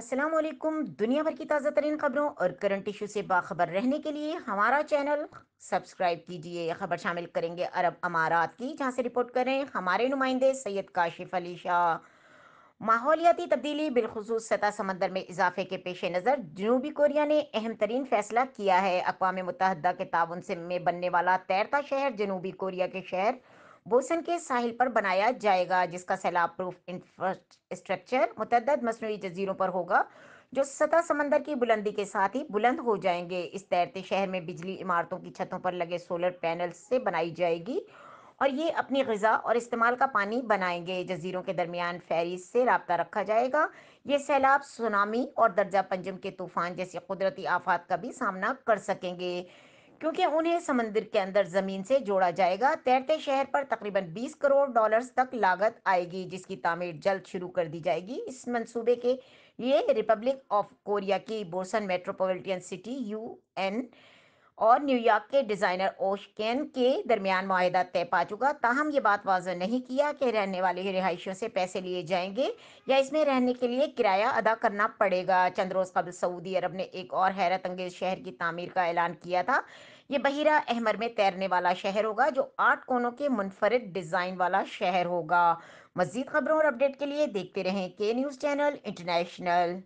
अस्सलाम वालेकुम दुनिया भर की ताज़ा तरीन खबरों और करंट इशू से बाखबर रहने के लिए हमारा चैनल सब्सक्राइब कीजिए खबर शामिल करेंगे अरब अमारात की जहाँ से रिपोर्ट करें हमारे नुमाइंदे सैयद काशिफ अली शाह माहौलियाती तब्दीली बिलखसूस सतह समंदर में इजाफे के पेश नज़र जनूबी कोरिया ने अहम तरीन फैसला किया है अकवा मुतहदा के ताउन से में बनने वाला तैरता शहर जनूबी कोरिया के शहर बोसन के साहिल पर बनाया जाएगा जिसका सैलाब प्रूफ इंफ्रास्ट्रक्चर मुतद मसनू जजीरों पर होगा जो सतह समंदर की बुलंदी के साथ ही बुलंद हो जाएंगे इस तैरते शहर में बिजली इमारतों की छतों पर लगे सोलर पैनल से बनाई जाएगी और ये अपनी गजा और इस्तेमाल का पानी बनाएंगे जजीरों के दरमियान फेरी से रबता रखा जाएगा ये सैलाब सुनामी और दर्जा पंजम के तूफान जैसी कुदरती आफात का भी सामना कर सकेंगे क्योंकि उन्हें समंदर के अंदर जमीन से जोड़ा जाएगा तैरते शहर पर तकरीबन 20 करोड़ डॉलर्स तक लागत आएगी जिसकी तामीर जल्द शुरू कर दी जाएगी इस मंसूबे के लिए रिपब्लिक ऑफ कोरिया की Busan metropolitan city U N और न्यूयॉर्क के डिज़ाइनर ओशकेन के दरमियान माहिदा तय पा चुका ताहम ये बात वाजह नहीं किया कि रहने वाले रिहाइशों से पैसे लिए जाएंगे या इसमें रहने के लिए किराया अदा करना पड़ेगा चंद रोज़ कबल सऊदी अरब ने एक और हैरत अंगेज शहर की तमीर का ऐलान किया था ये बहिरा अहमर में तैरने वाला शहर होगा जो आठ कोनों के मुनफरद डिज़ाइन वाला शहर होगा मजीद खबरों और अपडेट के लिए देखते रहें के न्यूज़ चैनल इंटरनेशनल